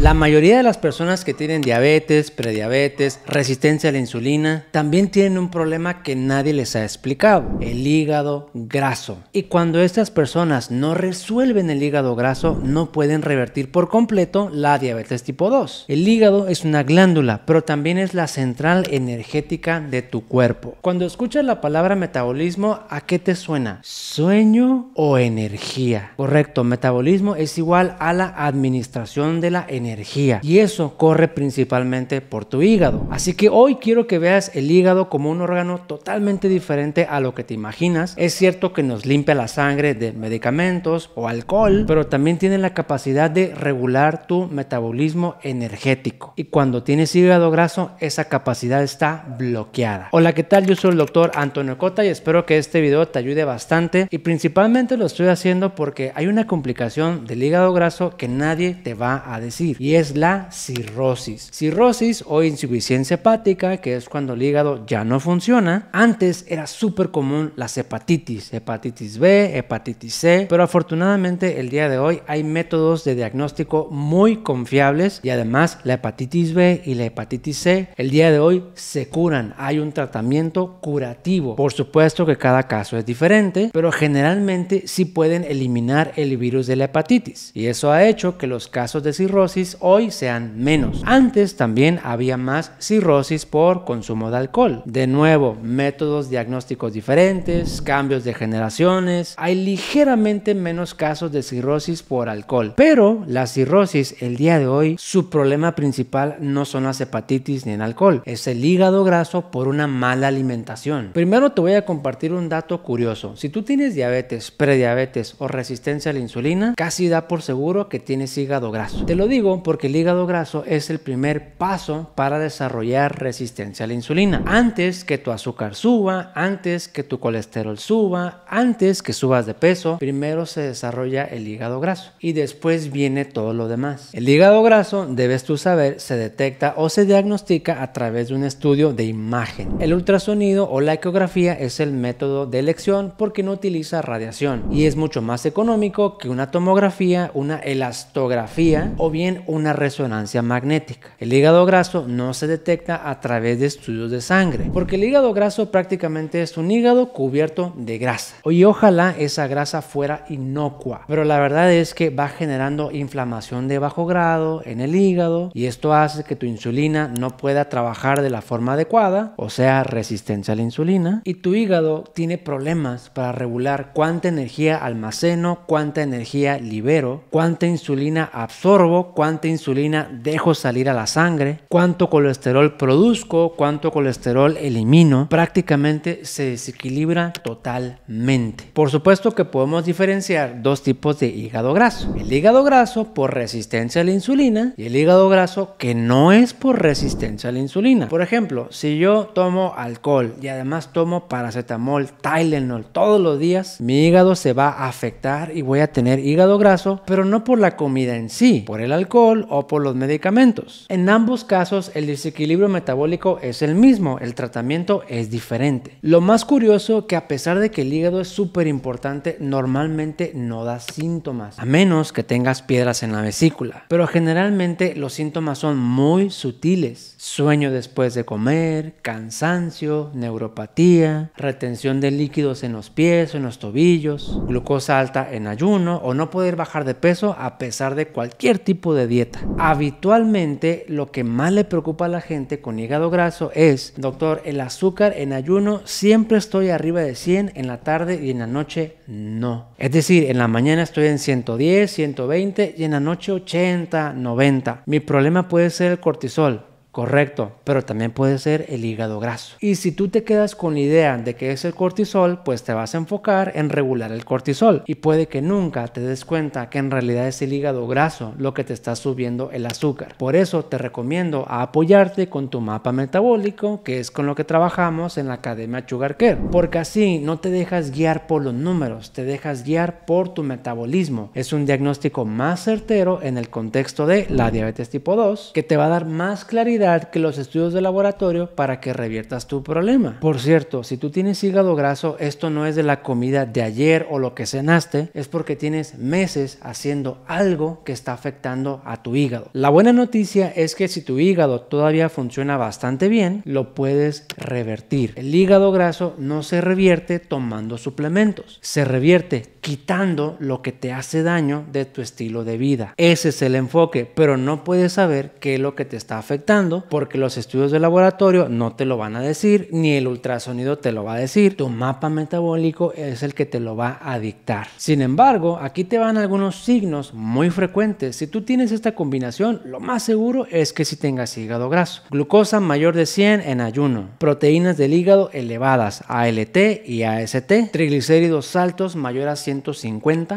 La mayoría de las personas que tienen diabetes, prediabetes, resistencia a la insulina, también tienen un problema que nadie les ha explicado, el hígado graso. Y cuando estas personas no resuelven el hígado graso, no pueden revertir por completo la diabetes tipo 2. El hígado es una glándula, pero también es la central energética de tu cuerpo. Cuando escuchas la palabra metabolismo, ¿a qué te suena? ¿Sueño o energía? Correcto, metabolismo es igual a la administración de la energía energía y eso corre principalmente por tu hígado. Así que hoy quiero que veas el hígado como un órgano totalmente diferente a lo que te imaginas. Es cierto que nos limpia la sangre de medicamentos o alcohol, pero también tiene la capacidad de regular tu metabolismo energético. Y cuando tienes hígado graso, esa capacidad está bloqueada. Hola, ¿qué tal? Yo soy el doctor Antonio Cota y espero que este video te ayude bastante. Y principalmente lo estoy haciendo porque hay una complicación del hígado graso que nadie te va a decir y es la cirrosis. Cirrosis o insuficiencia hepática, que es cuando el hígado ya no funciona. Antes era súper común las hepatitis, hepatitis B, hepatitis C, pero afortunadamente el día de hoy hay métodos de diagnóstico muy confiables y además la hepatitis B y la hepatitis C el día de hoy se curan. Hay un tratamiento curativo. Por supuesto que cada caso es diferente, pero generalmente sí pueden eliminar el virus de la hepatitis y eso ha hecho que los casos de cirrosis hoy sean menos. Antes también había más cirrosis por consumo de alcohol. De nuevo, métodos diagnósticos diferentes, cambios de generaciones, hay ligeramente menos casos de cirrosis por alcohol. Pero la cirrosis el día de hoy, su problema principal no son las hepatitis ni el alcohol, es el hígado graso por una mala alimentación. Primero te voy a compartir un dato curioso. Si tú tienes diabetes, prediabetes o resistencia a la insulina, casi da por seguro que tienes hígado graso. Te lo digo porque el hígado graso es el primer paso para desarrollar resistencia a la insulina. Antes que tu azúcar suba, antes que tu colesterol suba, antes que subas de peso, primero se desarrolla el hígado graso y después viene todo lo demás. El hígado graso, debes tú saber, se detecta o se diagnostica a través de un estudio de imagen. El ultrasonido o la ecografía es el método de elección porque no utiliza radiación y es mucho más económico que una tomografía, una elastografía o bien una resonancia magnética. El hígado graso no se detecta a través de estudios de sangre, porque el hígado graso prácticamente es un hígado cubierto de grasa. Y ojalá esa grasa fuera inocua, pero la verdad es que va generando inflamación de bajo grado en el hígado y esto hace que tu insulina no pueda trabajar de la forma adecuada, o sea, resistencia a la insulina, y tu hígado tiene problemas para regular cuánta energía almaceno, cuánta energía libero, cuánta insulina absorbo, cuánta insulina dejo salir a la sangre, cuánto colesterol produzco, cuánto colesterol elimino, prácticamente se desequilibra totalmente. Por supuesto que podemos diferenciar dos tipos de hígado graso. El hígado graso por resistencia a la insulina y el hígado graso que no es por resistencia a la insulina. Por ejemplo, si yo tomo alcohol y además tomo paracetamol, Tylenol todos los días, mi hígado se va a afectar y voy a tener hígado graso, pero no por la comida en sí, por el alcohol o por los medicamentos. En ambos casos el desequilibrio metabólico es el mismo, el tratamiento es diferente. Lo más curioso que a pesar de que el hígado es súper importante, normalmente no da síntomas, a menos que tengas piedras en la vesícula. Pero generalmente los síntomas son muy sutiles. Sueño después de comer, cansancio, neuropatía, retención de líquidos en los pies o en los tobillos, glucosa alta en ayuno o no poder bajar de peso a pesar de cualquier tipo de dieta. Habitualmente lo que más le preocupa a la gente con hígado graso es, doctor, el azúcar en ayuno siempre estoy arriba de 100, en la tarde y en la noche no. Es decir, en la mañana estoy en 110, 120 y en la noche 80, 90. Mi problema puede ser el cortisol. Correcto, pero también puede ser el hígado graso. Y si tú te quedas con la idea de que es el cortisol, pues te vas a enfocar en regular el cortisol y puede que nunca te des cuenta que en realidad es el hígado graso lo que te está subiendo el azúcar. Por eso te recomiendo apoyarte con tu mapa metabólico, que es con lo que trabajamos en la Academia Sugar Care, porque así no te dejas guiar por los números, te dejas guiar por tu metabolismo. Es un diagnóstico más certero en el contexto de la diabetes tipo 2 que te va a dar más claridad que los estudios de laboratorio para que reviertas tu problema. Por cierto, si tú tienes hígado graso, esto no es de la comida de ayer o lo que cenaste, es porque tienes meses haciendo algo que está afectando a tu hígado. La buena noticia es que si tu hígado todavía funciona bastante bien, lo puedes revertir. El hígado graso no se revierte tomando suplementos, se revierte quitando lo que te hace daño de tu estilo de vida. Ese es el enfoque, pero no puedes saber qué es lo que te está afectando porque los estudios de laboratorio no te lo van a decir, ni el ultrasonido te lo va a decir. Tu mapa metabólico es el que te lo va a dictar. Sin embargo, aquí te van algunos signos muy frecuentes. Si tú tienes esta combinación, lo más seguro es que si tengas hígado graso, glucosa mayor de 100 en ayuno, proteínas del hígado elevadas, ALT y AST, triglicéridos altos mayor a 100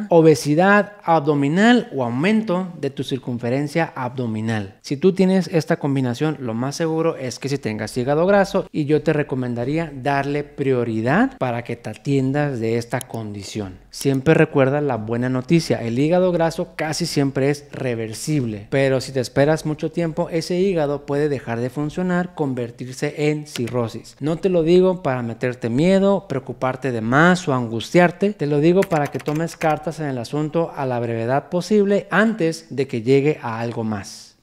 Obesidad abdominal o aumento de tu circunferencia abdominal. Si tú tienes esta combinación, lo más seguro es que si tengas hígado graso y yo te recomendaría darle prioridad para que te atiendas de esta condición. Siempre recuerda la buena noticia, el hígado graso casi siempre es reversible, pero si te esperas mucho tiempo, ese hígado puede dejar de funcionar, convertirse en cirrosis. No te lo digo para meterte miedo, preocuparte de más o angustiarte, te lo digo para que tomes cartas en el asunto a la brevedad posible antes de que llegue a algo más.